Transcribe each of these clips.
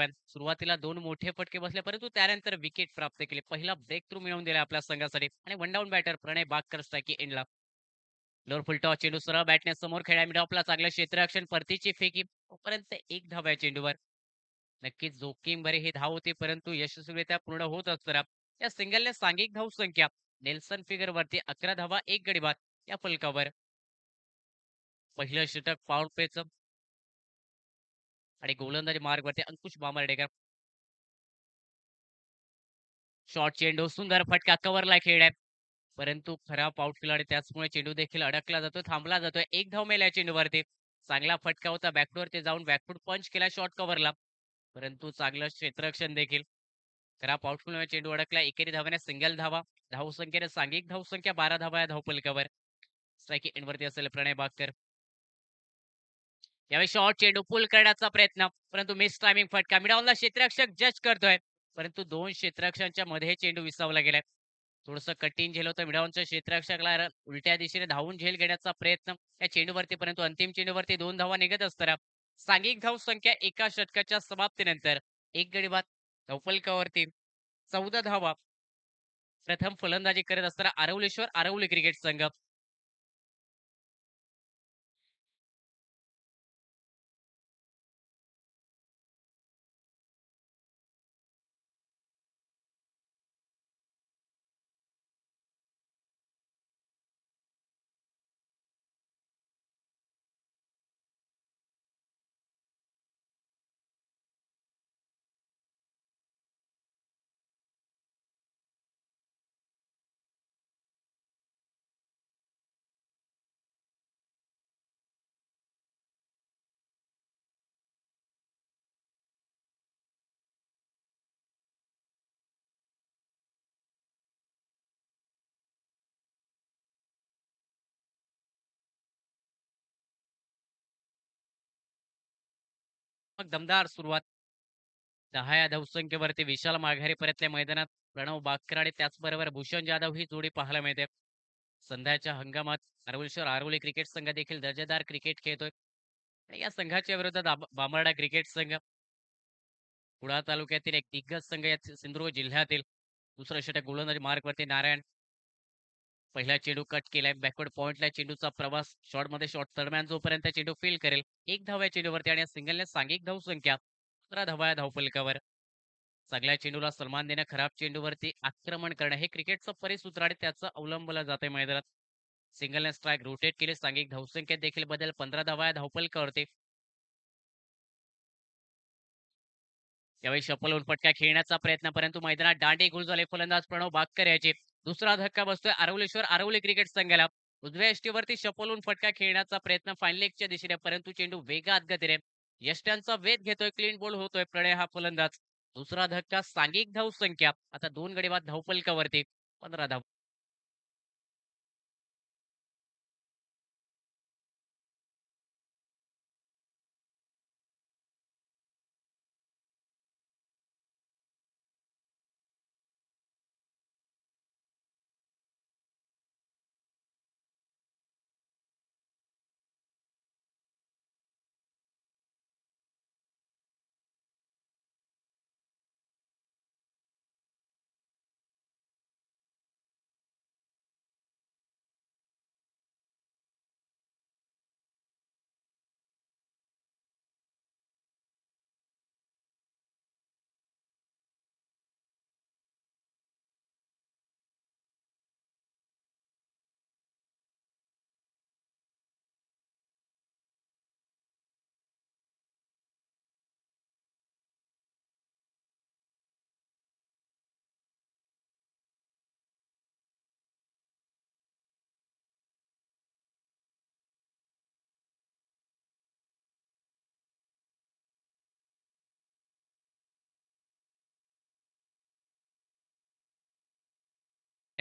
सुरुवातीला दोन मोठे फटके बसले परंतु त्यानंतर विकेट प्राप्त केले पहिला ब्रेक थ्रू मिळवून दिला आपल्या संघासाठी आणि one down batter Pranay Bagkar striker एंडला लोअर फुल टॉस चेंडू सरळ बॅटने समोर खेळा मिडॉपला चांगलं क्षेत्ररक्षण परतीची फेकी तोपर्यंत एक धाव आहे चेंडूवर नक्कीच जोखीम भरे हे धाव होते परंतु यशस्वीरित्या पूर्ण होत असताना या सिंगलने सांघिक धाव संख्या नेल्सन फिगर वरती अकरा धावा एक गडीबात या फलकावर पहिलं षटक पावर पेच आणि गोलंदाजी वरती अंकुश बामरडेकर शॉर्ट चेंडू सुंदर फटका कवरला खेळ आहे परंतु खराब आउट खिलाडी त्याचमुळे चेंडू देखील अडकला जातो थांबला जातो एक धाव मेला चेंडूवरती चांगला फटका होता बॅकफुटवरती जाऊन बॅकफुट पंच केला शॉर्ट कव्हरला परंतु चांगलं क्षेत्ररक्षण देखील खराब पाऊट चेंडू अडकला एकेरी धावाने सिंगल धावा धावसंख्येने धाव धावसंख्या बारा धावा या धावपलकावर स्ट्रायकिंग एंडवरती असेल प्रणय बागकर यावेळी शॉर्ट चेंडू पुल करण्याचा प्रयत्न परंतु मिस टायमिंग फटका मिडावला क्षेत्ररक्षक जज करतोय परंतु दोन क्षेत्ररक्षकांच्या मध्ये चेंडू विसावला गेलाय थोडस कठीण झेल होतं मिडाऊनच्या क्षेत्ररक्षकला उलट्या दिशेने धावून झेल घेण्याचा प्रयत्न या चेंडूवरती परंतु अंतिम चेंडूवरती दोन धावा निघत असताना सांघिक धाव संख्या एका षटकाच्या समाप्तीनंतर एक गडी बाद धावपलकावरती चौदा धावा प्रथम फलंदाजी करत असताना आरवलेश्वर आरवली क्रिकेट संघ दमदार सुरुवात दहा या धावसंख्येवरती विशाल माघारी परतल्या मैदानात प्रणव बाकर आणि त्याचबरोबर भूषण जाधव ही जोडी पाहायला मिळते संध्याच्या हंगामात आरवलेश्वर आरवली क्रिकेट संघ देखील दर्जेदार क्रिकेट खेळतोय या संघाच्या विरोधात बांबर्डा क्रिकेट संघ कुडाळ तालुक्यातील एक दिग्गज संघ या सिंधुदुर्ग जिल्ह्यातील दुसरं षटक गोलंदाजी मार्गवरती नारायण पहिला चेंडू कट केलाय बॅकवर्ड पॉइंटला चेंडूचा प्रवास शॉर्ट मध्ये शॉर्ट दरम्यान जोपर्यंत चेंडू फील करेल एक धाव या चेंडूवरती आणि सिंगलने सांघिक धाव संख्या दुसरा धावा या सगळ्या चेंडूला सन्मान देणं खराब चेंडूवरती आक्रमण करणं हे क्रिकेटचं परिसूत्र आणि त्याचं अवलंबलं जाते मैदानात सिंगलने स्ट्राईक रोटेट केले सांघिक संख्या देखील बदल पंधरा धावा या धावपलकावरती यावेळी शपल उलपटक्या खेळण्याचा प्रयत्न परंतु मैदानात दांडे गुल झाले फलंदाज प्रणव बागकर करायचे दुसरा धक्का बसतोय आरवलेश्वर आरवले क्रिकेट संघाला उजव्या यष्टीवरती शपोलून फटका खेळण्याचा प्रयत्न फायनलेगच्या दिशेने परंतु चेंडू वेगात गतीने यष्ट्यांचा वेध घेतोय क्लीन बोल होतोय प्रणय हा फलंदाज दुसरा धक्का सांघिक धाव संख्या आता दोन गडी धावपलकावरती पंधरा धाव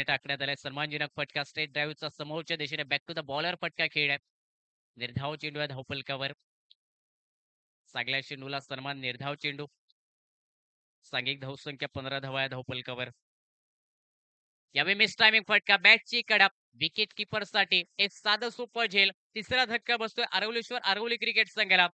टाकण्यात आलाय सलमान जिनक फटका स्ट्रेट ड्राईव्हचा समोरच्या दिशेने बॅक टू द बॉलर फटका खेळ आहे निर्धाव चेंडू आहे धावपलकावर चांगल्या चेंडूला सन्मान निर्धाव चेंडू सांघिक धावसंख्या पंधरा धावा आहे धावपलकावर यावेळी मिस टायमिंग फटका बॅटची कडा विकेट किपर साठी एक साधं सुपर झेल तिसरा धक्का बसतोय अरवलेश्वर अरवली क्रिकेट संघाला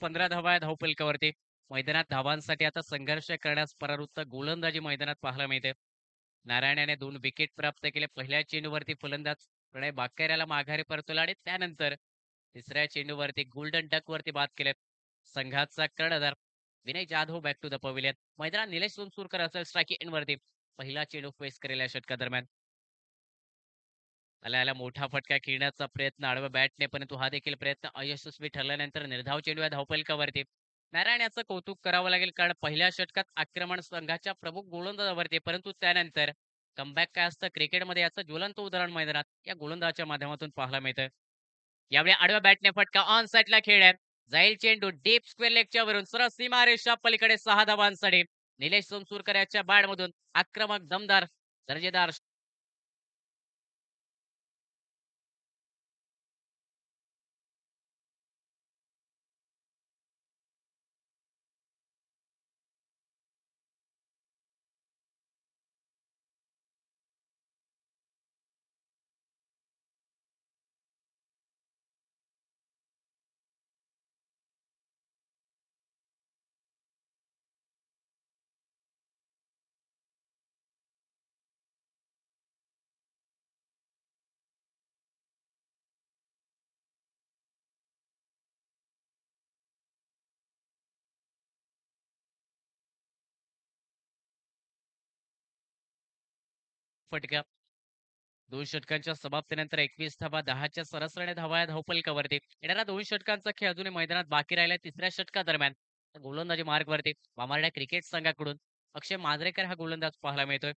पंधरा धावा आहे धावपलकावरती मैदानात धावांसाठी आता संघर्ष करण्यास परावृत्त गोलंदाजी मैदानात पाहायला मिळते नारायणाने दोन विकेट प्राप्त केले पहिल्या चेंडूवरती फलंदाज प्रणय बाकेऱ्याला माघारी परतवला आणि त्यानंतर तिसऱ्या चेंडूवरती गोल्डन डक वरती बाद केले संघाचा कर्णधार Vinay Jadhav back to the pavilion मैदानात निलेश सोनसूरकर असेल स्ट्राईक इन वरती पहिला चेंडू फेस केलेल्या षटका दरम्यान मोठा फटका खेळण्याचा प्रयत्न आडव्या बॅटने परंतु हा देखील प्रयत्न अयशस्वी ठरल्यानंतर निर्धाव चेंडू या धावपलकावरती नारायण याचं कौतुक करावं लागेल कारण पहिल्या षटकात आक्रमण संघाच्या प्रमुख गोलंदाजावरती परंतु त्यानंतर कमबॅक काय असतं क्रिकेटमध्ये याचं ज्वलंत उदाहरण मैदानात या गोलंदाजाच्या माध्यमातून पाहायला मिळतं यावेळी आडव्या बॅटने फटका ऑन साईडला खेळ आहे जाईल चेंडू डीप स्क्वेअर लेगच्या वरून सरळ सीमा रेषा पलीकडे सहा धावांसाठी निलेश सोनसुरकर याच्या बॅटमधून आक्रमक दमदार दर्जेदार फटका दोन षटकांच्या समाप्तीनंतर एकवीस धावा दहाच्या सरसरणे धावा धावपलकावरती येणाऱ्या दोन षटकांचा खेळ अजूनही मैदानात बाकी राहिला तिसऱ्या षटकादरम्यान गोलंदाजी मार्गवरती वामारड्या क्रिकेट संघाकडून अक्षय मांजरेकर हा गोलंदाज पाहायला मिळतोय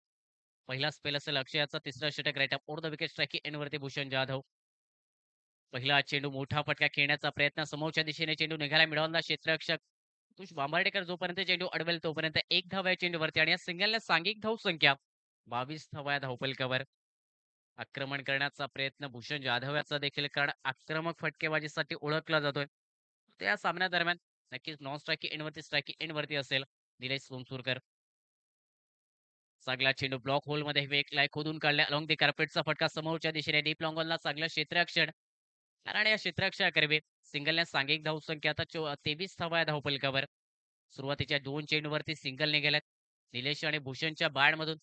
पहिला स्पेल असेल अक्षयाचा तिसरा षटक right or the wicket strike end वरती भूषण जाधव पहिला चेंडू मोठा फटका खेळण्याचा प्रयत्न समोरच्या दिशेने चेंडू निघाला मिळवला क्षेत्ररक्षक तुष बांबार्डेकर जोपर्यंत चेंडू अडवेल तोपर्यंत एक धाव या चेंडूवरती आणि या सिंगलने सांघिक धाव संख्या बावीस धावा धावपलकावर आक्रमण करण्याचा प्रयत्न भूषण जाधव याचा देखील कारण आक्रमक फटकेबाजीसाठी ओळखला जातोय त्या सामन्या दरम्यान नक्कीच non striker end strike striker वरती असेल निलेश सोनसूरकर चांगला चेंडू ब्लॉक होल मध्ये लाय खोदून काढल्या अलॉंग दी कार्पेटचा फटका समोरच्या दिशेने डीप ऑनला चांगला क्षेत्राक्षण कारण या क्षेत्रक्षणाकरवी सिंगलने सांघिक धाव संख्या आता तेवीस धावा या धावपलकावर सुरुवातीच्या दोन चेंडूवरती सिंगल निघाल्यात निलेश आणि भूषणच्या मधून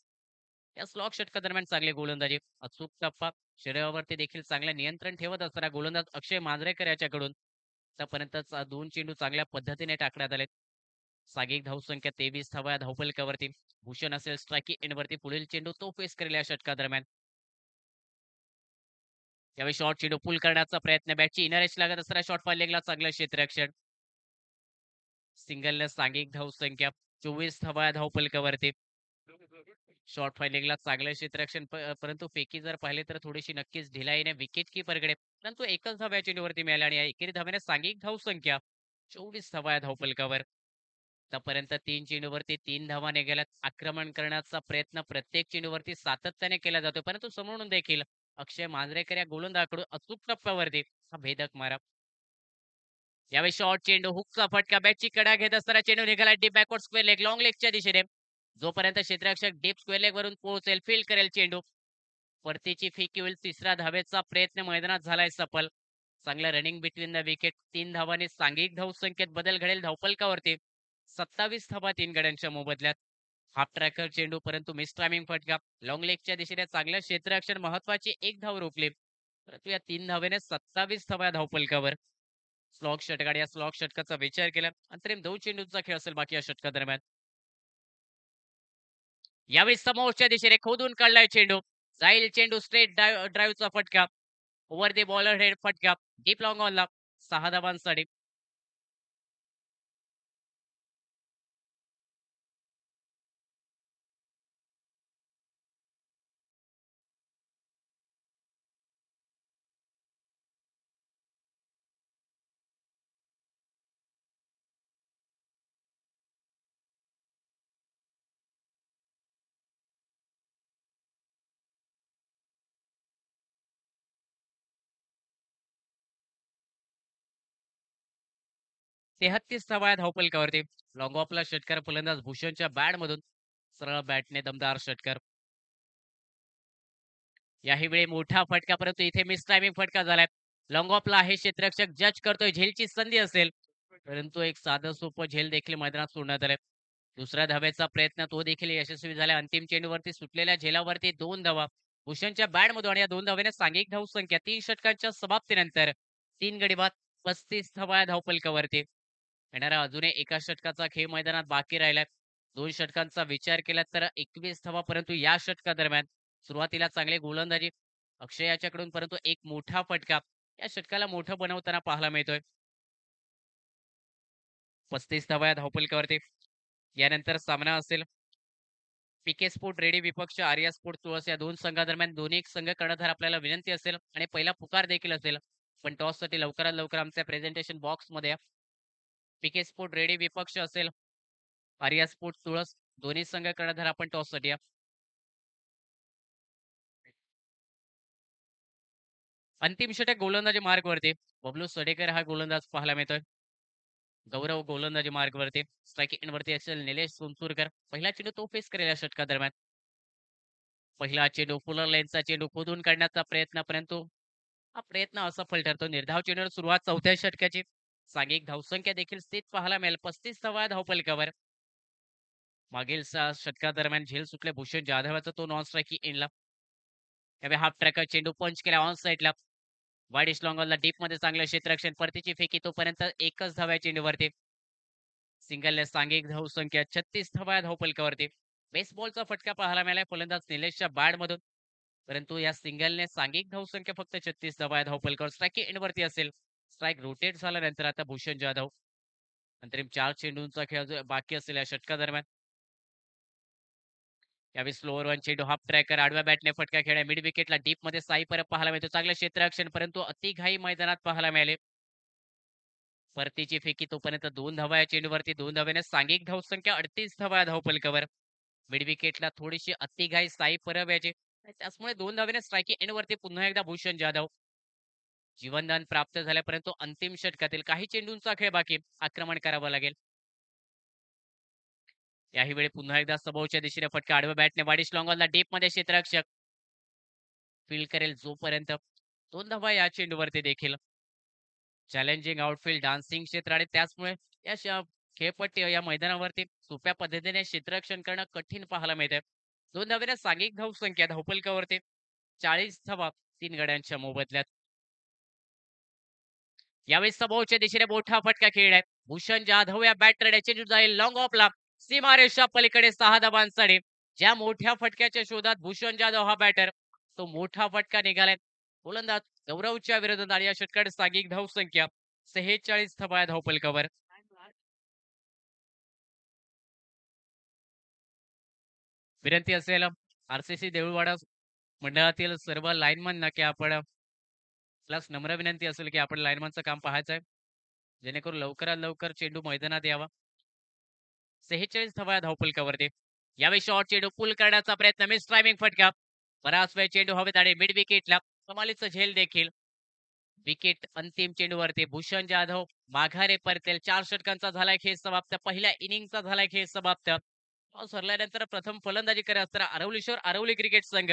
या स्लॉग षटकादरम्यान चांगली गोलंदाजी अचूक टप्पा शरीरावरती देखील चांगलं नियंत्रण ठेवत असताना गोलंदाज अक्षय मांजरेकर याच्याकडून आतापर्यंत दोन चेंडू चांगल्या पद्धतीने टाकण्यात आले सागिक धावसंख्या तेवीस धावा धावपलकावरती भूषण असेल स्ट्रायकिंग एंड वरती पुढील चेंडू तो फेस करेल या षटकादरम्यान त्यावेळी शॉर्ट चेंडू पुल करण्याचा प्रयत्न बॅटची इनरेज लागत असताना शॉर्ट लेगला चांगलं क्षेत्ररक्षण सिंगल धाव धावसंख्या चोवीस धावा धावपलकावरती शॉर्ट फायलिंगला चांगलं क्षेत्ररक्षण परंतु फेकी जर पाहिले तर थोडीशी नक्कीच ढिलाईने विकेट की परंतु एकच धाव्या चेंडूवरती मिळाली आणि एकेरी धाव्याने सांघिक धाव संख्या चोवीस धावा या धावपलकावर आतापर्यंत तीन चेंडूवरती तीन धावाने गेल्या आक्रमण करण्याचा प्रयत्न प्रत्येक चेंडूवरती सातत्याने केला जातो परंतु समोरून देखील अक्षय मांजरेकर या गोलंदाकडून अचूक टप्प्यावरती हा भेदक मारा यावेळी शॉर्ट चेंडू हुकचा फटका बॅटची कडा घेत असताना चेंडू निघाला deep backward square leg long लेगच्या दिशेने जोपर्यंत क्षेत्ररक्षक डीप स्क्वेलेग वरून पोहोचेल फील्ड करेल चेंडू परतीची फिकी होईल तिसऱ्या धावेचा प्रयत्न मैदानात झालाय सफल चांगला रनिंग बिटवीन द विकेट तीन धावाने सांघिक धाव संख्येत बदल घडेल धावपलकावरती सत्तावीस धावा तीन गड्यांच्या मोबदल्यात हाफ ट्रॅकर चेंडू परंतु मिस टायमिंग फटका लॉंग लेगच्या दिशेने चांगल्या क्षेत्ररक्षण महत्वाची एक धाव रोखली परंतु या तीन धावेने सत्तावीस धावा धावपलकावर स्लॉग षटकाड या स्लॉग षटकाचा विचार केला अंतरिम दोन चेंडूंचा खेळ असेल बाकी या षटका दरम्यान यावेळी समोरच्या दिशेने खोदून काढलाय चेंडू जाईल चेंडू स्ट्रेट ड्राईव्हचा फटका ओव्हर दे बॉलर हेड फटका डीप लॉंग ऑनला सहा धावांसाठी तेहत्तीस धावा धावपलकावरती लॉंग ऑफला षटकार फलंदाज भूषणच्या बॅट मधून सरळ बॅटने दमदार षटकार याही वेळी मोठा फटका परंतु इथे मिस टायमिंग फटका झालाय लॉंग ऑफला हे क्षेत्रक्षक जज करतोय झेलची संधी असेल परंतु एक साधं सोपं झेल देखील मैदानात सोडण्यात आलाय दुसऱ्या धाव्याचा प्रयत्न तो देखील यशस्वी झाला अंतिम चेंडूवरती सुटलेल्या झेलावरती दोन धावा भूषणच्या बॅट मधून आणि या दोन धाव्याने सांघिक धाव संख्या तीन षटकांच्या समाप्तीनंतर तीन गडी बाद पस्तीस धावा धावपलकावरती येणाऱ्या अजूनही एका षटकाचा खेळ मैदानात बाकी राहिलाय दोन षटकांचा विचार केला तर एकवीस धावा परंतु या षटकादरम्यान सुरुवातीला चांगले गोलंदाजी अक्षय याच्याकडून परंतु एक मोठा फटका या षटकाला मोठं बनवताना पाहायला मिळतोय पस्तीस धावा या धावपलकावरती यानंतर सामना असेल पीके स्पोर्ट रेडी विपक्ष आर्या स्पोर्ट तुळस या दोन संघादरम्यान दोन्ही संघ कर्णधार आपल्याला विनंती असेल आणि पहिला पुकार देखील असेल पण टॉस साठी लवकरात लवकर आमच्या प्रेझेंटेशन बॉक्स मध्ये पीके स्फोट रेडी विपक्ष असेल आर्या स्फोट तुळस दोन्ही संघ कर्णधार आपण टॉस साठी अंतिम षटक गोलंदाजी वरती बबलू सडेकर हा गोलंदाज पाहायला मिळतोय गौरव गोलंदाजी वरती स्ट्राईक एंड वरती असेल निलेश सोनसूरकर पहिला चेंडू तो फेस करेल या षटका दरम्यान पहिला चेंडू फुलर लेनचा चेंडू खोदून काढण्याचा प्रयत्न परंतु हा प्रयत्न असफल ठरतो निर्धाव चेंडूवर सुरुवात चौथ्या षटकाची सांघिक धावसंख्या देखील स्थित पाहायला मिळेल पस्तीस धावा धावपलकावर मागील सहा दरम्यान झेल सुटले भूषण जाधवचा तो नॉन एंडला त्यावेळी हाफ ट्रॅकर चेंडू पंच केला ऑन साईडला वाईड लॉंगॉलला डीप मध्ये चांगलं क्षेत्ररक्षण परतीची फेकी तोपर्यंत एकच धाव्या चेंडूवरती सिंगलने सांघिक धावसंख्या छत्तीस धावा धावपलकावरती बॉलचा फटका पाहायला मिळाला फलंदाज निलेशच्या बॅड मधून परंतु या सिंगलने सांघिक धावसंख्या फक्त छत्तीस धावा धावपलकावर स्ट्रायकी एंडवरती असेल स्ट्राईक रोटेट झाल्यानंतर आता भूषण जाधव अंतरिम चार चेंडूंचा खेळ जो बाकी असलेल्या दरम्यान यावेळी स्लोअर वन चेंडू हाफ ट्रॅकर आडव्या बॅटने फटका खेळ मिड विकेटला डीप मध्ये साई परत पाहायला मिळतो चांगल्या क्षेत्ररक्षण परंतु अतिघाई मैदानात पाहायला मिळाले परतीची फेकी तोपर्यंत दोन धावा या चेंडूवरती दोन धाव्याने सांघिक धावसंख्या अडतीस धावा या धावपलकावर मिड विकेटला थोडीशी अतिघाई साई परब याची त्यामुळे दोन धाव्याने स्ट्रायकी एंड वरती पुन्हा एकदा भूषण जाधव जीवनदान प्राप्त झाल्यापर्यंत अंतिम षटकातील काही चेंडूंचा खेळ बाकी आक्रमण करावा लागेल याही वेळी पुन्हा एकदा सबोच्या दिशेने फटका आडव्या बॅटने वाडीश लॉंगॉलला डीप मध्ये क्षेत्ररक्षक फील करेल जोपर्यंत दोन धावा या चेंडूवरती देखील चॅलेंजिंग आउटफील्ड डान्सिंग क्षेत्र आणि त्याचमुळे या खेळपट्टी या मैदानावरती सोप्या पद्धतीने क्षेत्ररक्षण करणं कठीण पाहायला मिळत आहे दोन धाव्याने सांघिक धावसंख्या धावपलकावरती चाळीस धावा तीन गड्यांच्या मोबदल्यात यावेळी समोरच्या दिशेने मोठा फटका खेळ आहे भूषण जाधव या बॅटर रेड्याची जाईल लॉंग ऑफला सीमारेषा पलीकडे सहा धाबांसाठी ज्या मोठ्या फटक्याच्या शोधात भूषण जाधव हा बॅटर तो मोठा फटका निघालाय गोलंदाज गौरवच्या विरोधात आणि या षटकात सागिक धाव संख्या सेहेचाळीस धाव पलकावर विनंती असेल आरसीसी देऊळवाडा मंडळातील सर्व ना की आपण आपल्यास नम्र विनंती असेल की आपण लाईनमनचं काम पाहायचं आहे जेणेकरून लवकरात लवकर चेंडू मैदानात यावा सेहेचाळीस धावाया धावपलकावरती यावेळी शॉर्ट चेंडू पूल करण्याचा प्रयत्न मिस ड्रायव्हिंग फटका बराच वेळ चेंडू हवेत आणि मिड विकेटला कमालीचं झेल देखील विकेट अंतिम चेंडूवरती भूषण जाधव माघारे परतेल चार षटकांचा झालाय खेळ समाप्त पहिल्या इनिंगचा झालाय खेळ समाप्त सरल्यानंतर प्रथम फलंदाजी करत असताना अरवलेश्वर अरवली क्रिकेट संघ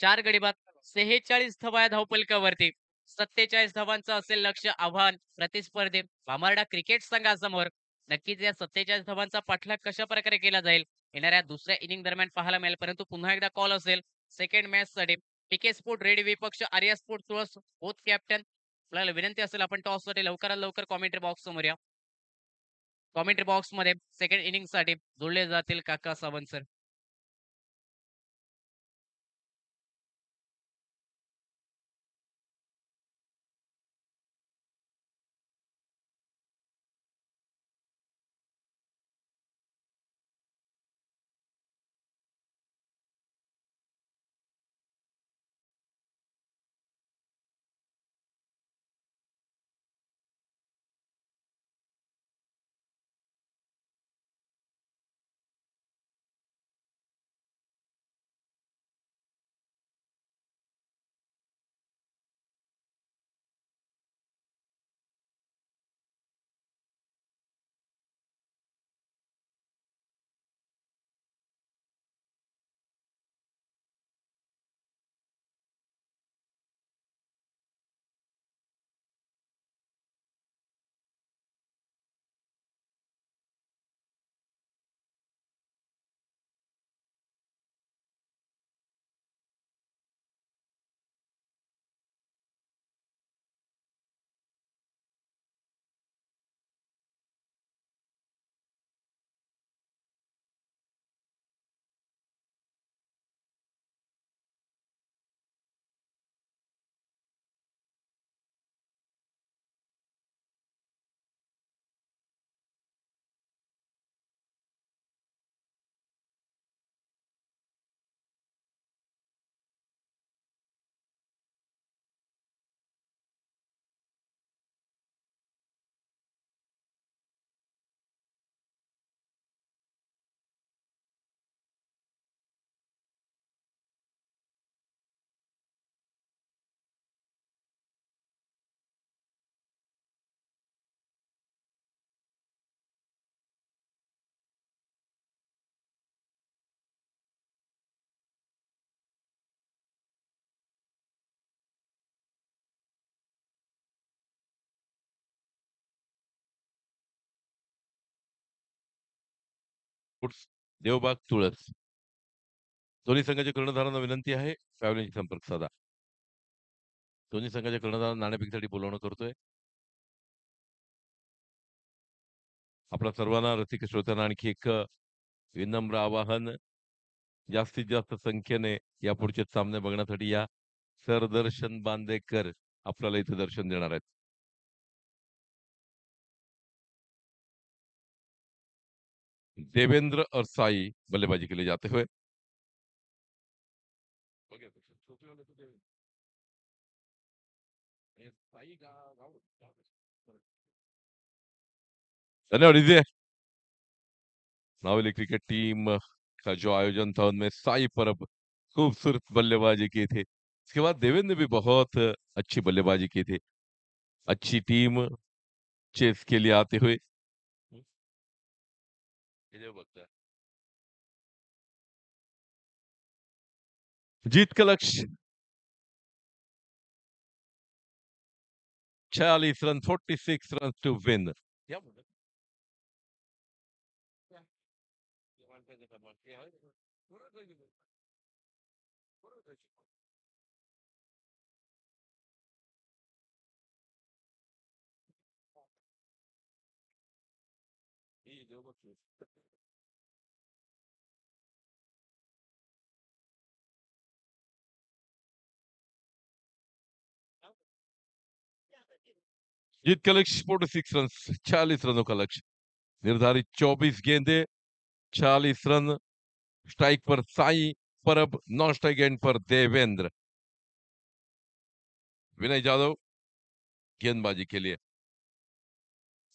चार गडीबात सेहेचाळीस थवाया धावपलकावरती सत्तेचाळीस धावांचं असेल लक्ष आव्हान प्रतिस्पर्धी भामरडा क्रिकेट संघासमोर नक्कीच या सत्तेचाळीस धावांचा पाठलाग कशा प्रकारे केला जाईल येणाऱ्या दुसऱ्या इनिंग दरम्यान पाहायला मिळेल परंतु पुन्हा एकदा कॉल असेल सेकंड मॅच साठी पीके स्पोर्ट रेड विपक्ष आर्या स्पोर्ट तुळस होत कॅप्टन आपल्याला विनंती असेल आपण टॉस साठी लवकरात लवकर कॉमेंट्री बॉक्स समोर या कॉमेंट्री बॉक्स मध्ये सेकंड इनिंग साठी जोडले जातील काका सावंत सर देवबाग तुळस दोन्ही संघाच्या कर्णधारांना विनंती आहे ट्रॅव्हलिंग संपर्क साधा दोन्ही संघाच्या कर्णधारांना नाणेफेकीसाठी बोलवणं करतोय आपल्या सर्वांना रसिक श्रोत्यांना आणखी एक विनम्र आवाहन जास्तीत जास्त संख्येने या पुढचे सामने बघण्यासाठी या सरदर्शन बांदेकर आपल्याला इथे दर्शन देणार आहेत देवेंद्र और साई बल्लेबाजी के लिए जाते हुए धन्यवाद दीजिए नावली क्रिकेट टीम का जो आयोजन था उनमें साई परब खूबसूरत बल्लेबाजी की थी इसके बाद देवेंद्र भी बहुत अच्छी बल्लेबाजी की थी अच्छी टीम चेस के लिए आते हुए बगदा जीत का लक्ष्य छियालीस run forty six run to win Here जीत का लक्ष्य फोर्टी सिक्स रन चालीस रनों का लक्ष्य निर्धारित चौबीस गेंदे चालीस रन स्ट्राइक पर साई परब नॉन स्ट्राइक एंड पर देवेंद्र विनय जाधव गेंदबाजी के लिए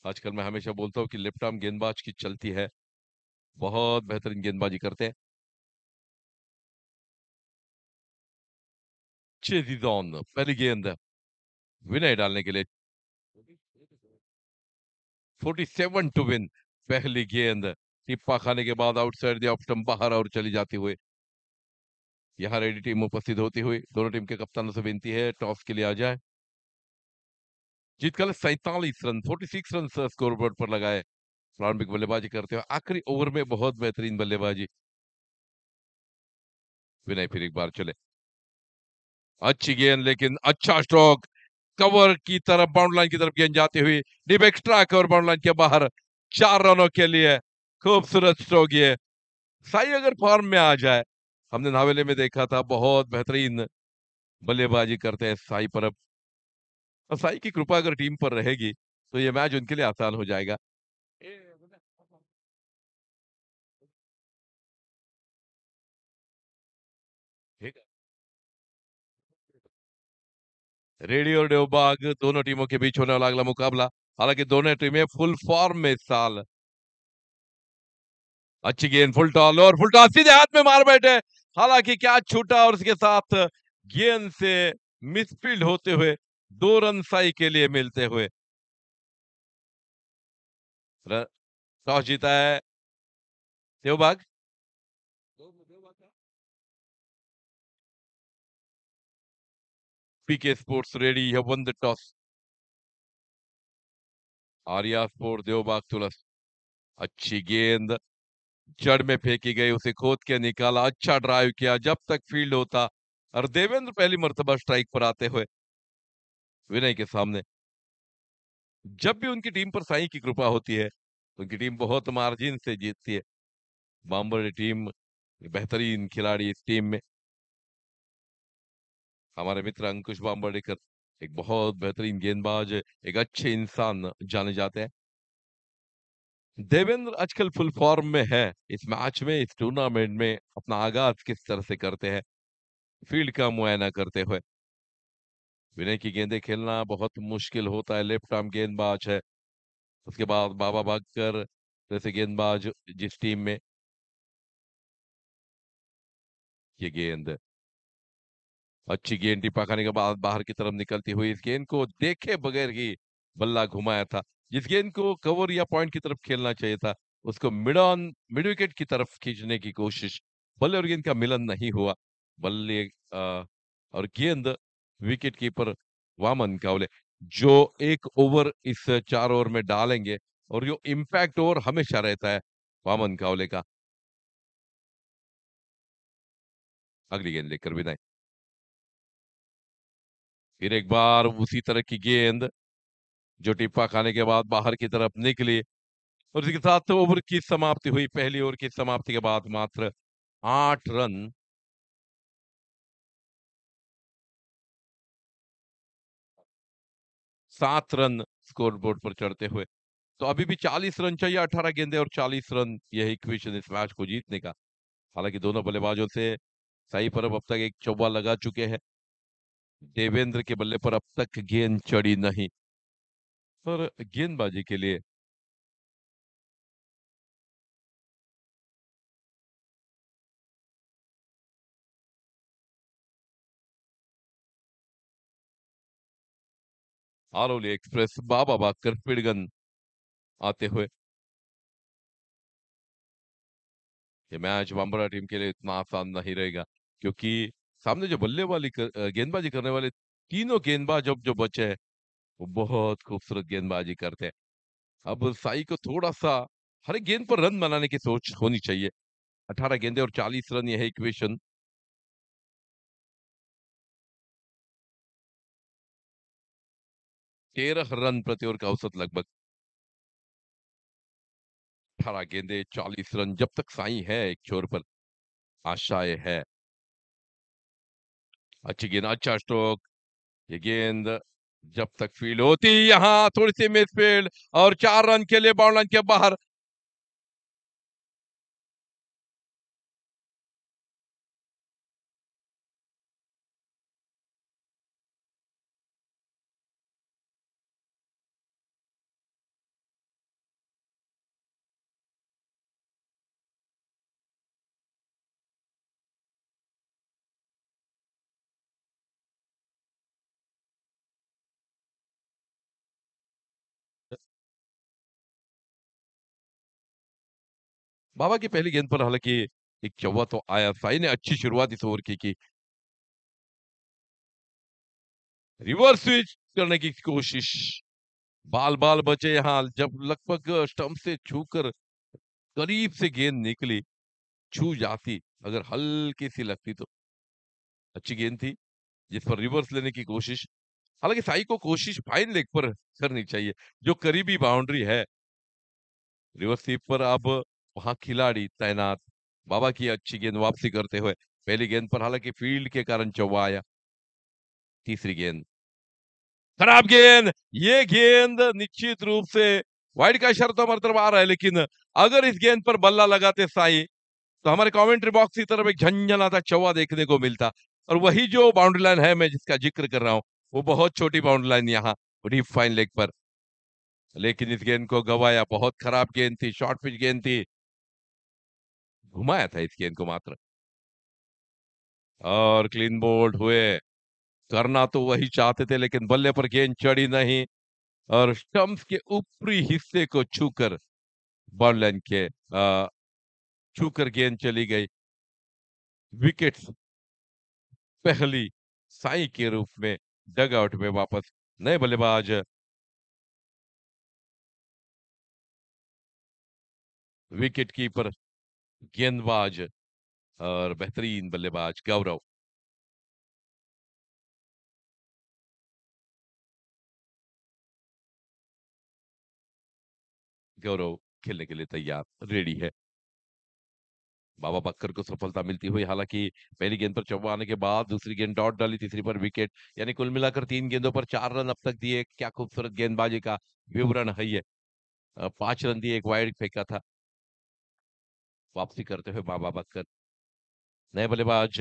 आजकल मैं हमेशा बोलता हूँ कि लेफ्ट आर्म गेंदबाज की चलती है बहुत बेहतरीन गेंदबाजी करते हैं चेजिदौन पहली गेंद विनय डालने के लिए 47 टू विन पहली गेंद टिप्पा खाने के बाद आउटसाइड दिया ऑप्शन बाहर और चली जाती हुई यहाँ रेडी टीम उपस्थित होती हुई दोनों टीम के कप्तानों से विनती है टॉस के लिए आ जाए जीतकाल सैतालीस run forty six run score board पर लगाए प्रारंभिक बल्लेबाजी करते हुए आखिरी ओवर में बहुत बेहतरीन बल्लेबाजी विनय फिर एक बार चले अच्छी गेंद लेकिन अच्छा स्ट्रोक कवर की तरफ बाउंड लाइन की तरफ गेंद जाती हुई deep extra cover bound line के बाहर चार रनों के लिए खूबसूरत स्ट्रोक ये साई अगर फॉर्म में आ जाए हमने नावेले में देखा था बहुत बेहतरीन बल्लेबाजी करते हैं साई पर और साई की कृपा अगर टीम पर रहेगी तो ये मैच उनके लिए आसान हो जाएगा रेडी और डेबाग दोनों टीमों के बीच होने वाला अगला मुकाबला हालांकि दोनों टीमें फुल फॉर्म में साल अच्छी गेंद फुल टॉल और फुल टॉल सीधे हाथ में मार बैठे हालांकि क्या छूटा और उसके साथ गेंद से मिसफील्ड होते हुए दो रन साई के लिए मिलते हुए टॉस जीता है देवबाग पीके स्पोर्ट्स रेडी है won the toss Arya sport Devbag तुलस अच्छी गेंद जड़ में फेंकी गई उसे खोद के निकाला अच्छा ड्राइव किया जब तक फील्ड होता और देवेंद्र पहली मरतबा स्ट्राइक पर आते हुए विनय के सामने जब भी उनकी टीम पर साई की कृपा होती है तो उनकी टीम बहुत मार्जिन से जीतती है बाम्बर टीम बेहतरीन खिलाड़ी इस टीम में हमारे मित्र अंकुश बाम्बरडेकर एक बहुत बेहतरीन गेंदबाज एक अच्छे इंसान जाने जाते हैं देवेंद्र आजकल फुल फॉर्म में है इस मैच में इस टूर्नामेंट में अपना आगाज किस तरह से करते हैं फील्ड का मुआयना करते हुए विनय की गेंदे खेलना बहुत मुश्किल होता है लेफ्ट आर्म गेंदबाज है उसके बाद बाबा भागकर जैसे गेंदबाज जिस टीम में ये गेंद अच्छी गेंद टिपा खाने के बाद बाहर की तरफ निकलती हुई इस गेंद को देखे बगैर ही बल्ला घुमाया था जिस गेंद को कवर या पॉइंट की तरफ खेलना चाहिए था उसको मिड ऑन मिड विकेट की तरफ खींचने की कोशिश बल्ले और गेंद का मिलन नहीं हुआ बल्ले और गेंद विकेट कीपर वामन कावले जो एक ओवर इस चार ओवर में डालेंगे और जो इम्पैक्ट ओवर हमेशा रहता है वामन कावले का अगली गेंद लेकर विदाई फिर एक बार उसी तरह की गेंद जो टिप्पा खाने के बाद बाहर की तरफ निकली और इसके साथ ओवर की समाप्ति हुई पहली ओवर की समाप्ति के बाद मात्र आठ रन सात रन स्कोर बोर्ड पर चढ़ते हुए तो अभी भी चालीस रन चाहिए अठारह गेंदे और चालीस रन यह इक्वेशन इस मैच को जीतने का हालांकि दोनों बल्लेबाजों से सही परब अब तक एक चौवा लगा चुके हैं देवेंद्र के बल्ले पर अब तक गेंद चढ़ी नहीं पर गेंदबाजी के लिए आरोली एक्सप्रेस बाबा बाग आते हुए ये मैच बांबरा टीम के लिए इतना आसान नहीं रहेगा क्योंकि सामने जो वाली कर, गेंदबाजी करने वाले तीनों गेंदबाज अब जो बचे हैं वो बहुत खूबसूरत गेंदबाजी करते हैं अब साई को थोड़ा सा हर एक गेंद पर रन बनाने की सोच होनी चाहिए अठारह गेंदे और चालीस रन यह इक्वेशन तेरह रन प्रति ओवर का औसत लगभग अठारह गेंदे चालीस रन जब तक साई है एक छोर पर आशाएं है अच्छी गेंद अच्छा स्ट्रोक ये गेंद जब तक फील्ड होती यहाँ थोड़ी सी मिस फील्ड और चार रन के लिए बाउंड लाइन के बाहर बाबा की पहली गेंद पर हालांकि एक चौवा तो आया साई ने अच्छी शुरुआत इस ओवर की की रिवर्स स्विच करने की कोशिश बाल बाल बचे यहां जब लगभग स्टम्प से छूकर करीब से गेंद निकली छू जाती अगर हल्की सी लगती तो अच्छी गेंद थी जिस पर रिवर्स लेने की कोशिश हालांकि साई को कोशिश फाइन लेग पर करनी चाहिए जो करीबी बाउंड्री है रिवर्स स्वीप पर अब वहां खिलाड़ी तैनात बाबा की अच्छी गेंद वापसी करते हुए पहली गेंद पर हालांकि फील्ड के कारण चौवा आया तीसरी गेंद खराब गेंद ये गेंद निश्चित रूप से वाइड का इशारा तो हमारी तरफ आ रहा है लेकिन अगर इस गेंद पर बल्ला लगाते साई तो हमारे कमेंट्री बॉक्स की तरफ एक झंझनाता चौवा देखने को मिलता और वही जो बाउंड्री लाइन है मैं जिसका जिक्र कर रहा हूँ वो बहुत छोटी बाउंड्री लाइन यहाँ डीप फाइन लेग पर लेकिन इस गेंद को गवाया बहुत खराब गेंद थी शॉर्ट पिच गेंद थी घुमाया था गेंद को मात्र और क्लीन बोल्ड हुए करना तो वही चाहते थे लेकिन बल्ले पर गेंद चढ़ी नहीं और स्टम्प के ऊपरी हिस्से को छूकर बॉलैन के छूकर गेंद चली गई विकेट पहली साई के रूप में डग आउट में वापस नए बल्लेबाज विकेट कीपर गेंदबाज और बेहतरीन बल्लेबाज गौरव गौरव खेलने के लिए तैयार रेडी है बाबा बक्कर को सफलता मिलती हुई हालांकि पहली गेंद पर चौवा आने के बाद दूसरी गेंद डॉट डाली तीसरी पर विकेट यानी कुल मिलाकर तीन गेंदों पर चार रन अब तक दिए क्या खूबसूरत गेंदबाजी का विवरण है ये पांच रन दिए एक वाइड फेंका था वापसी करते हुए माँ बाबा कर नए बल्लेबाज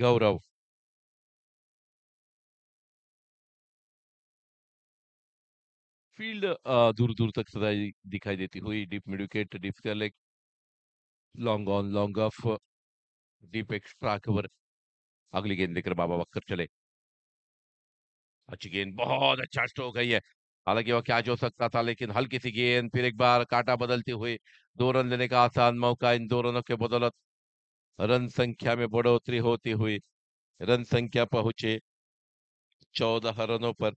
गौरव फील्ड दूर दूर तक सदाई दिखाई देती हुई deep midwicket deep leg long on long off deep extra cover अगली गेंद लेकर बाबा बक्कर चले अच्छी गेंद बहुत अच्छा स्ट्रोक है हालांकि वह कैच हो सकता था लेकिन हल्की सी गेंद फिर एक बार काटा बदलती हुई दो रन लेने का आसान मौका इन दो रनों के बदौलत रन संख्या में बढ़ोतरी होती हुई रन संख्या पहुंचे चौदह रनों पर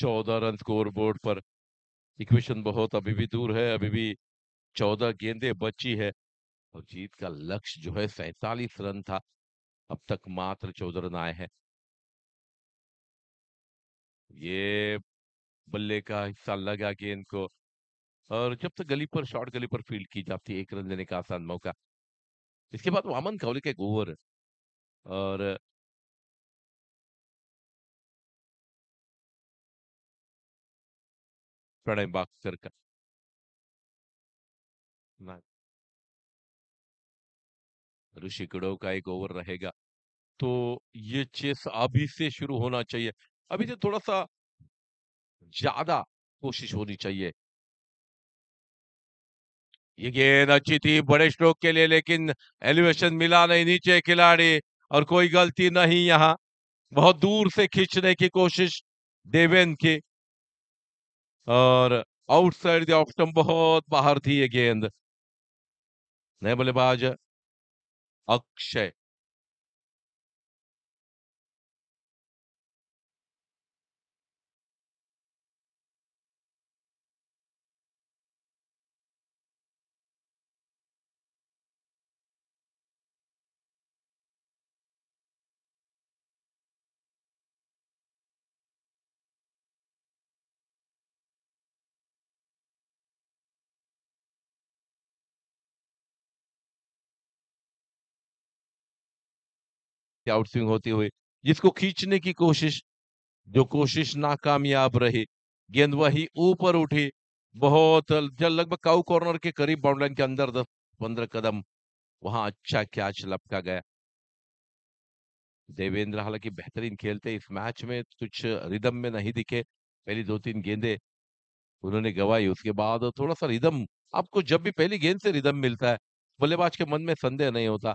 चौदह रन स्कोर बोर्ड पर इक्वेशन बहुत अभी भी दूर है अभी भी चौदह गेंदे बची है और जीत का लक्ष्य जो है सैतालीस रन था अब तक मात्र चौदह रन आए हैं ये बल्ले का हिस्सा लगा गेंद को और जब तक गली पर शॉर्ट गली पर फील्ड की जाती है एक रन लेने का आसान मौका इसके बाद वामन कावली का एक ओवर और प्रणय बाक्सर का ऋषिकड़ों का एक ओवर रहेगा तो ये चेस अभी से शुरू होना चाहिए अभी से थोड़ा सा ज्यादा कोशिश होनी चाहिए ये गेंद अच्छी थी बड़े स्ट्रोक के लिए लेकिन एलिवेशन मिला नहीं नीचे खिलाड़ी और कोई गलती नहीं यहाँ बहुत दूर से खींचने की कोशिश देवेन की और आउटसाइड द ऑप्शन बहुत बाहर थी ये गेंद नए बल्लेबाज अक्षय की आउटस्विंग होती हुई जिसको खींचने की कोशिश जो कोशिश नाकामयाब रही गेंद वही ऊपर उठी बहुत जल लगभग काउ कॉर्नर के करीब बाउंड्रीलाइन के अंदर दस पंद्रह कदम वहां अच्छा कैच लपका गया देवेंद्र हालांकि बेहतरीन खेलते इस मैच में कुछ रिदम में नहीं दिखे पहली दो तीन गेंदे उन्होंने गवाई उसके बाद थोड़ा सा रिदम आपको जब भी पहली गेंद से रिदम मिलता है बल्लेबाज के मन में संदेह नहीं होता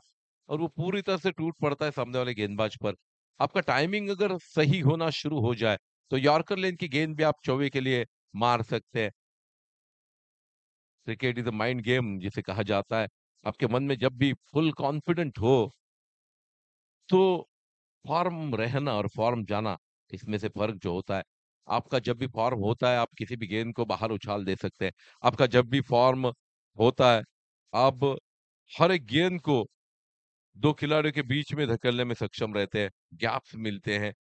और वो पूरी तरह से टूट पड़ता है सामने वाले गेंदबाज पर आपका टाइमिंग अगर सही होना शुरू हो जाए तो यॉर्कर लेन की गेंद भी आप चौबे के लिए मार सकते हैं cricket is a mind game जिसे कहा जाता है आपके मन में जब भी फुल कॉन्फिडेंट हो तो फॉर्म रहना और फॉर्म जाना इसमें से फर्क जो होता है आपका जब भी फॉर्म होता है आप किसी भी गेंद को बाहर उछाल दे सकते हैं आपका जब भी फॉर्म होता है आप हर एक गेंद को दो खिलाड़ियों के बीच में धकेलने में सक्षम रहते हैं गैप्स मिलते हैं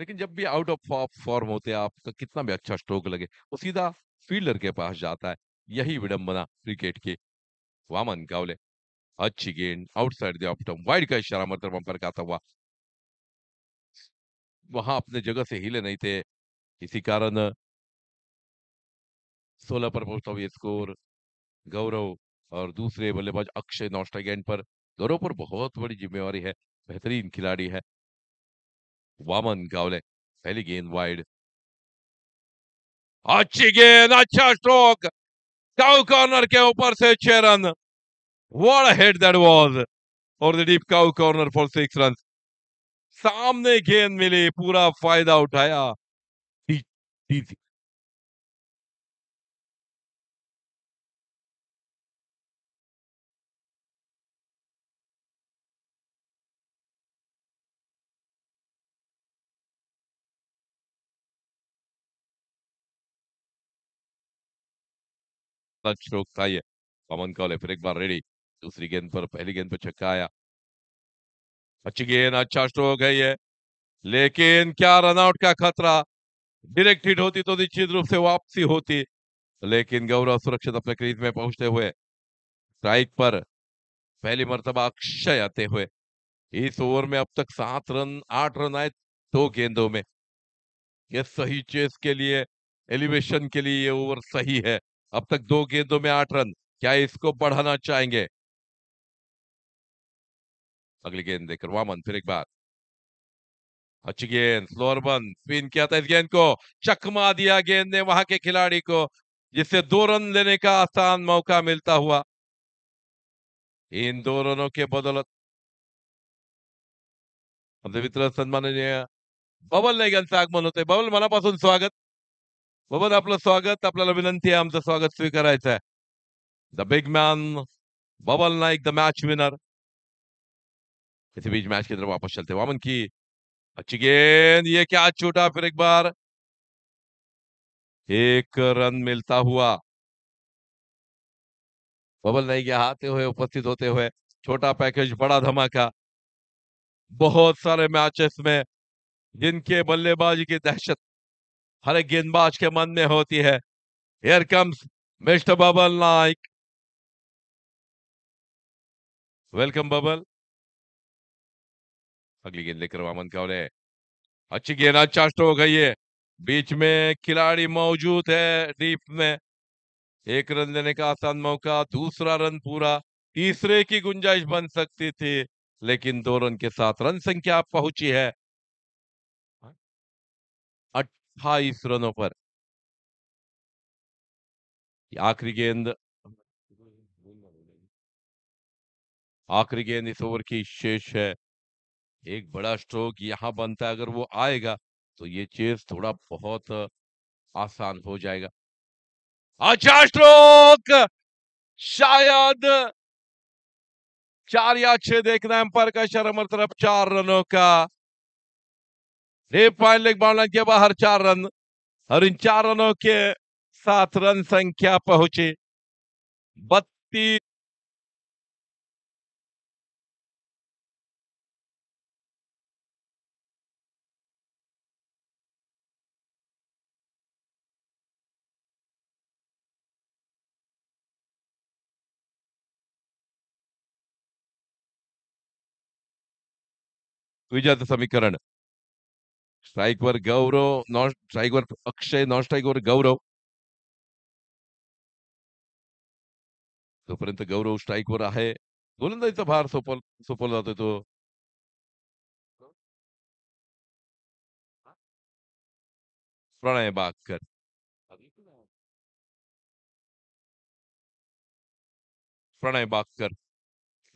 लेकिन जब भी आउट ऑफ फॉर्म होते हैं आपका तो कितना भी अच्छा स्ट्रोक लगे वो सीधा फील्डर के पास जाता है यही विडंबना क्रिकेट की वामन कावले अच्छी गेंद आउटसाइड द ऑप्टम वाइड का इशारा मत मतलब बंपर का हुआ वहां अपने जगह से हिले नहीं थे इसी कारण सोलह पर पहुंचता हुआ स्कोर गौरव और दूसरे बल्लेबाज अक्षय नौस्टा गेंद पर दोनों पर बहुत बड़ी जिम्मेवारी है बेहतरीन खिलाड़ी है वामन गावले पहली गेंद वाइड अच्छी गेंद अच्छा स्ट्रोक काउ कॉर्नर के ऊपर से छह run what hit that was और deep cow corner for six run सामने गेंद मिली पूरा फायदा उठाया दी, दी, दी। अलग शौक था ये, कॉमन कॉल है, फिर एक बार रेडी, दूसरी गेंद पर पहली गेंद पर छक्का आया। अच्छी गेंद, अच्छा स्ट्रोक है ये, लेकिन क्या रनआउट का खतरा? डायरेक्ट हिट होती तो निश्चित रूप से वापसी होती, लेकिन गौरव सुरक्षित अपने क्रीज में पहुंचते हुए स्ट्राइक पर पहली मरतबा अक्षय आते हुए इस ओवर में अब तक सात रन आठ रन आए दो गेंदों में ये सही चेस के लिए एलिवेशन के लिए ये ओवर सही है अब तक दो गेंदों में आठ रन क्या इसको बढ़ाना चाहेंगे अगली गेंद देखकर वामन फिर एक बार अच्छी गेंद स्लोअर बन स्पिन किया था इस गेंद को चकमा दिया गेंद ने वहां के खिलाड़ी को जिससे दो रन लेने का आसान मौका मिलता हुआ इन दो रनों के बदौलत सन्माननीय बबल नाईक यांचं आगमन होते बबल मनापासन स्वागत बबन आपलं स्वागत आपल्याला विनंती आहे आमचं स्वागत स्वीकारायचं आहे the big man Babal Naik the match winner इसी बीच मैच की तरफ वापस चलते वामन की अच्छी गेंद ये क्या छोटा फिर एक बार एक रन मिलता हुआ बबल नाइक यहाँ आते हुए उपस्थित होते हुए छोटा पैकेज बड़ा धमाका बहुत सारे मैचेस में जिनके बल्लेबाजी की दहशत हर एक गेंदबाज के मन में होती है here comes mister Babal Naik welcome Babal अगली गेंद लेकर वामन कावले अच्छी गेंद अच्छा गई है बीच में खिलाड़ी मौजूद है डीप में एक रन देने का आसान मौका दूसरा रन पूरा तीसरे की गुंजाइश बन सकती थी लेकिन दो रन के साथ रन संख्या पहुंची है अट्ठाईस रनों पर आखिरी गेंद आखिरी गेंद इस ओवर की शेष है एक बड़ा स्ट्रोक यहां बनता है अगर वो आएगा तो ये चेस थोड़ा बहुत आसान हो जाएगा अच्छा स्ट्रोक शायद चार या छह देखना एम्पायर का शर्मर तरफ चार रनों का रेपाइनलेग मामला के बाहर चार रन और इन चार रनों के सात रन संख्या पहुंची बत्तीस विजय समीकरण वर गौरव नॉन वर अक्षय नॉन वर गौरव तोपर्यंत गौरव स्ट्राईकवर आहे गोलंदाजीचा भार सोपल सोपल जातोय तो Pranay Bagkar Pranay Bagkar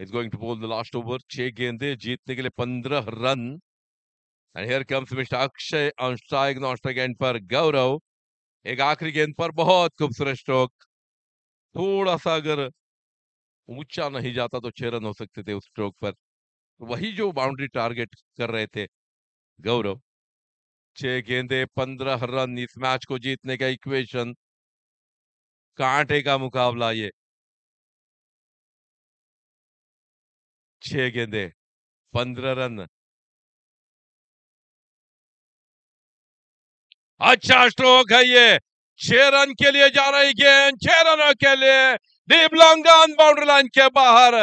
is going to bowl the last over छह गेंदे जीतने के लिए पंद्रह run and here comes mister Akshay on strike non strike end पर गौरव एक आखिरी गेंद पर बहुत खूबसूरत स्ट्रोक थोड़ा सा अगर ऊंचा नहीं जाता तो छह रन हो सकते थे उस स्ट्रोक पर वही जो बाउंड्री टारगेट कर रहे थे गौरव छह गेंदे पंद्रह रन इस मैच को जीतने का इक्वेशन कांटे का मुकाबला ये छह गेंदे पंद्रह रन अच्छा स्ट्रोक है ये छह रन के लिए जा रही गेंद छह रनों के लिए डीप लॉन्गान बाउंड्री लाइन के बाहर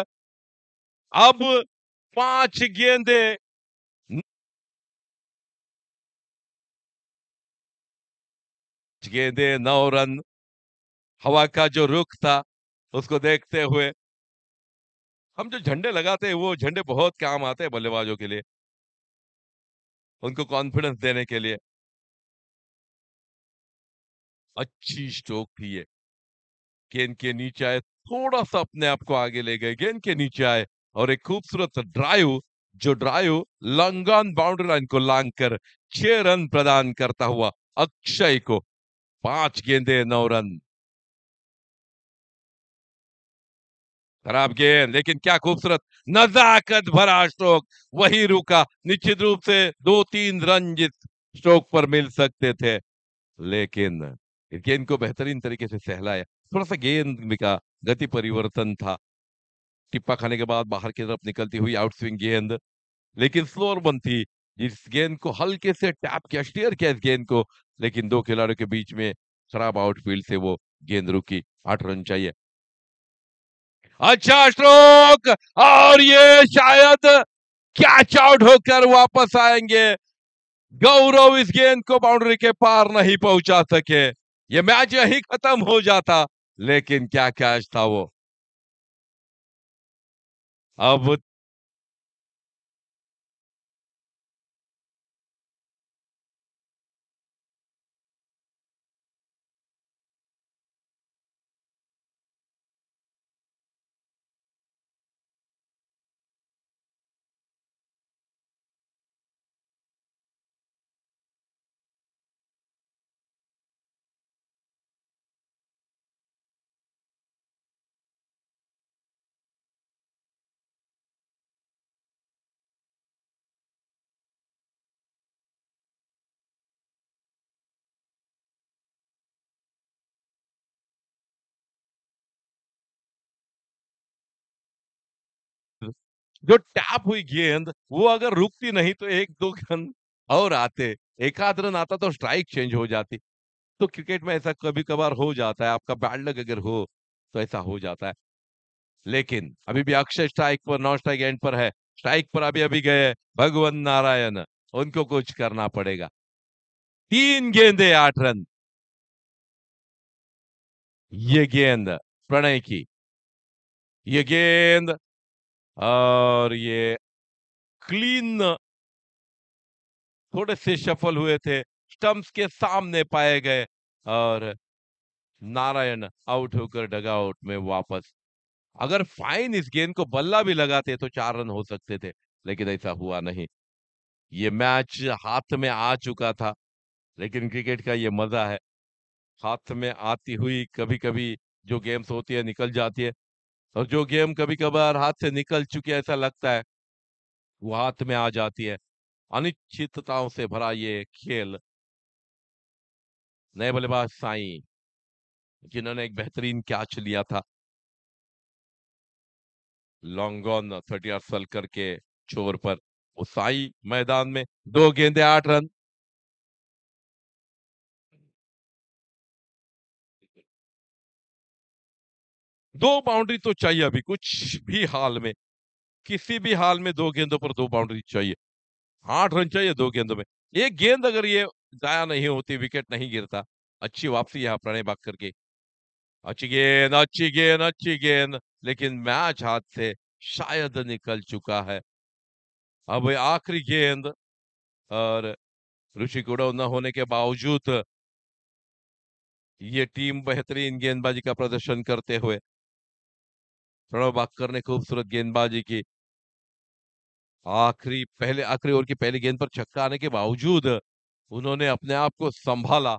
अब पांच गेंदे गेंदे नौ रन हवा का जो रुख था उसको देखते हुए हम जो झंडे लगाते हैं वो झंडे बहुत काम आते हैं बल्लेबाजों के लिए उनको कॉन्फिडेंस देने के लिए अच्छी स्ट्रोक थी ये गेंद के नीचे आए थोड़ा सा अपने आप को आगे ले गए गेंद के नीचे आए और एक खूबसूरत ड्राइव जो ड्राइव लंगन बाउंड्री लाइन को लांग कर छह रन प्रदान करता हुआ अक्षय को पांच गेंदे नौ रन खराब गेंद लेकिन क्या खूबसूरत नजाकत भरा स्ट्रोक वही रुका निश्चित रूप से दो तीन रन जिस स्ट्रोक पर मिल सकते थे लेकिन गेंद को बेहतरीन तरीके से सहलाया थोड़ा सा गेंद का गति परिवर्तन था टिप्पा खाने के बाद बाहर की तरफ निकलती हुई आउट स्विंग गेंद लेकिन स्लोअर थी इस गेंद को हल्के से टैप किया स्टेयर किया इस गेंद को लेकिन दो खिलाड़ियों के बीच में खराब आउटफील्ड से वो गेंद रुकी आठ रन चाहिए अच्छा स्ट्रोक और ये शायद कैच आउट होकर वापस आएंगे गौरव इस गेंद को बाउंड्री के पार नहीं पहुंचा सके ये मैच यही खत्म हो जाता लेकिन क्या कैच था वो अब जो टैप हुई गेंद वो अगर रुकती नहीं तो एक दो रन और आते एकाध रन आता तो स्ट्राइक चेंज हो जाती तो क्रिकेट में ऐसा कभी कभार हो जाता है आपका बैड लक अगर हो तो ऐसा हो जाता है लेकिन अभी भी अक्षय स्ट्राइक पर नॉन स्ट्राइक एंड पर है स्ट्राइक पर अभी अभी गए भगवान नारायण उनको कुछ करना पड़ेगा तीन गेंदे आठ रन ये गेंद प्रणय की ये गेंद और ये क्लीन थोड़े से सफल हुए थे स्टम्प्स के सामने पाए गए और नारायण आउट होकर डगआउट में वापस अगर फाइन इस गेंद को बल्ला भी लगाते तो चार रन हो सकते थे लेकिन ऐसा हुआ नहीं ये मैच हाथ में आ चुका था लेकिन क्रिकेट का ये मजा है हाथ में आती हुई कभी कभी जो गेम्स होती है निकल जाती है और जो गेम कभी कभार हाथ से निकल चुकी है ऐसा लगता है वो हाथ में आ जाती है अनिश्चितताओं से भरा ये खेल नए बल्लेबाज साई जिन्होंने एक बेहतरीन कैच लिया था लॉन्ग ऑन थर्टी आठ सल करके छोर पर वो साई मैदान में दो गेंदे आठ रन दो बाउंड्री तो चाहिए अभी कुछ भी हाल में किसी भी हाल में दो गेंदों पर दो बाउंड्री चाहिए आठ रन चाहिए दो गेंदों में एक गेंद अगर ये जाया नहीं होती विकेट नहीं गिरता अच्छी वापसी यहाँ प्रणय बाग की अच्छी गेंद अच्छी गेंद अच्छी गेंद लेकिन मैच हाथ से शायद निकल चुका है अब आखिरी गेंद और ऋषि गुड़व न होने के बावजूद ये टीम बेहतरीन गेंदबाजी का प्रदर्शन करते हुए प्रणव बाकर ने खूबसूरत गेंदबाजी की आखिरी पहले आखिरी ओवर की पहली गेंद पर छक्का आने के बावजूद उन्होंने अपने आप को संभाला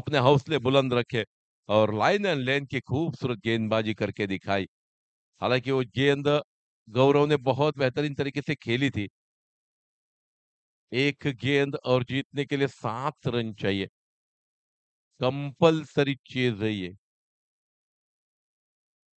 अपने हौसले बुलंद रखे और लाइन एंड लेन की खूबसूरत गेंदबाजी करके दिखाई हालांकि वो गेंद गौरव ने बहुत बेहतरीन तरीके से खेली थी एक गेंद और जीतने के लिए सात रन चाहिए कंपलसरी चीज है ये